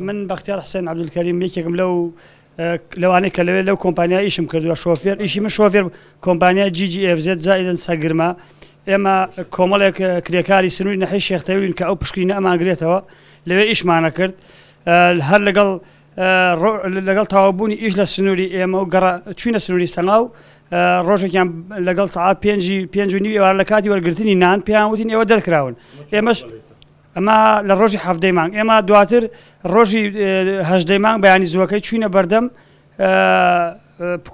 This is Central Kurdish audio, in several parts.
من بەختیار حسێن عبدولکەریم یەکێکم لەو لەوانەیە کە لەوێت لەو کۆمپانیا ئیشم کردووە شۆفێر ئیشی من شۆفێر کۆمپانیا جیجیFZ زائدن سەگرمە ئێمە کۆمەڵێک کرێکاری سنووری نەحی شێختەوین کە ئەو پشکینە ئەماگرێتەوە لەوێ ئیشمانە کرد هەر لەگەڵ لەگەڵ تاوابوونی ئیش لە سنووری ئێمە و چوینە سنووری سەناو ڕۆژێکیان لەگەڵ سعات پێ پێنج و نیوێوار لە کاتی وەرگرتنی نان پێیان وتین ئێوە دەرکراون ئێمەش ئەمە لە ڕۆژی هەفتەی مانگ ئێمە دواتر ڕۆژی هەشدەی مانگ بەیانی زوەکەی چوینە بەردەم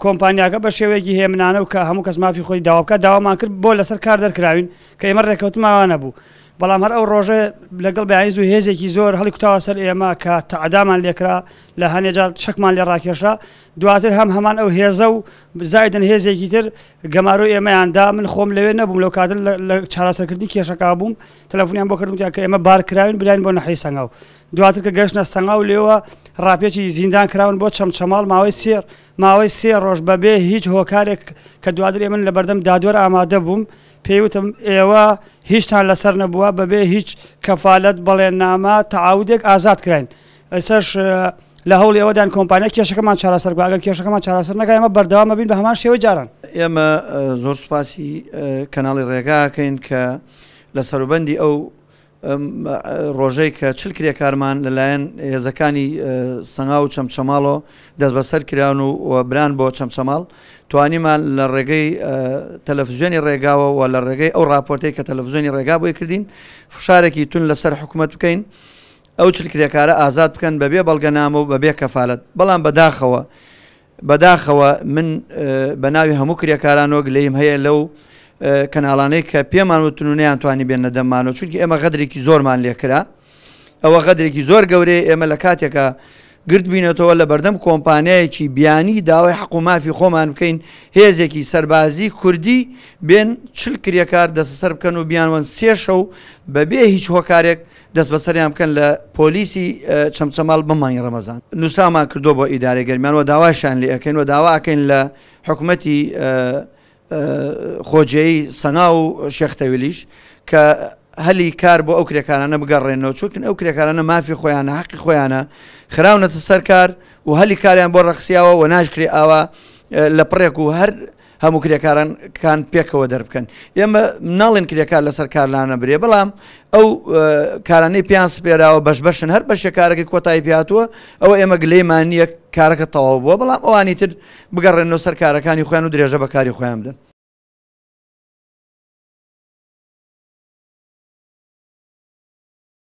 کۆمپانیاکە بە شێوەیەکی هێمنانە و کە هەموو کەس مافی خۆی داوابکە داوامان کرد بۆ لەسەر کار دەرکراوین کە ئێمە ڕێکەوتماوانە بوو بەڵام هەر ئەو ڕۆژێ لەگەڵ بەعیز و هێزێکی زۆر هەڵی کوتاوە سەر ئێمە کە تعدامان لێکرا لە هەنێجار چەکمان لێ ڕاکێشرا دواتر هەم هەمان ئەو هێزە و زایدن هێزێکی تر گەمارۆ ئێمەیاندا من خۆم لەوێ نەبووم لەو کاتر لە چارەسەرکردی کێشەکە بووم تەلەفۆنیان بۆ کردم کە ئێمە بارکراوین برین بۆ نەحی سەنگاو دواتر کە گەشتە سەنگا و لێوە ڕاپێکی زیندان کراون بۆ چەمچەماڵ ماوەی سێر ماوەی سێ ڕۆژ بەبێ هیچ هۆکارێک کە دواتر من لە بەردەم دادوەر ئامادە بووم پێیوتم ئێوە هیچتان لەسەر نەبووە بەبێ هیچ کەفاالت بەڵێن نامە تەعاودێک ئازاد کراین ئەسەش لە هەوڵ ئێوەدان کۆمپانیا کێشەکەمان چارەسەر باگەر کێشەکەمان چارەسەر نگایمە بەردەوامە بین بە هەمان شێوە جاران ئێمە زۆر سوپاسی کەناڵی ڕێگاکەین کە لە سەربەندی ئەو ڕۆژەی کە چل کرێکارمان لەلایەن هێزەکانی سەنگا و چەمچەماڵۆ دەست بەسەر کران و بران بۆ چەمچەماڵ توانیمان لە ڕێگەی تەلەڤزیۆنی ڕێگاوە و لە ڕێگەی ئەو راپۆرتەی کە تەلەڤزیۆنی ڕێگا بۆی کردین فشارێکی تون لەسەر حکوومەت بکەین ئەو چلکرێکارە ئازاد بکەن بەبێ بەڵگەنامە و بەبێ کەفاالت بەڵام بەداخەوە بەداخەوە من بە ناوی هەموو کرێکارانۆک لەیم هەیە لەو کەناڵانەی کە پێمان وتونونیان توانی بێنە دەمانەوە چونکی ئێمە غەدرێکی زۆرمان لێکرا ئەوە غەدرێکی زۆر گەورەی ئێمە لە کاتێکە گرت بینێتەوە لە بەردەم کۆمپانیایەکی بیانی داوای حەق و مافی خۆمان بکەین هێزێکی سەربازی کوردی بێن چل کریەکار دەست سەر بکەن و بیانوەن سێشە و بەبێ هیچ هۆکارێک دەست بەسەریان بکەن لە پۆلیسی چەمچەماڵ بمانی ڕەمەزان نووسامان کردو بۆ ئیدارە گەرمیان و داواشان لێەکەین و داواکەین لە حکوومەتی خۆجێی سەنا و شێختەویلیش کە هەلی کار بۆ ئەو کرێکانانە بگەڕێنەوە چووکن ئەو کرێکانانە مافی خۆیانە حەقی خۆیانە خراونەتە سەر کار و هەلی کاریان بۆ ڕەخسیاوە و ناشکری ئاوا لە پڕێک و هەر هەموو کرێکاران کان پێکەوە دەربکەن ئێمە ناڵێن کرێکار لەسەر کارلانە برێ بەڵام ئەو کارانەی پیان سپێراوە بەش بەشن هەر بەشێکارێکی کۆتایی پیاتوە ئەو ئێمە گلەیمانیەک کارەکە تەواو بووە بەڵام ئەوانی تر بگەڕێنەوە سەر کارەکانی خۆیان و درێژە بەکاری خۆیان بدەن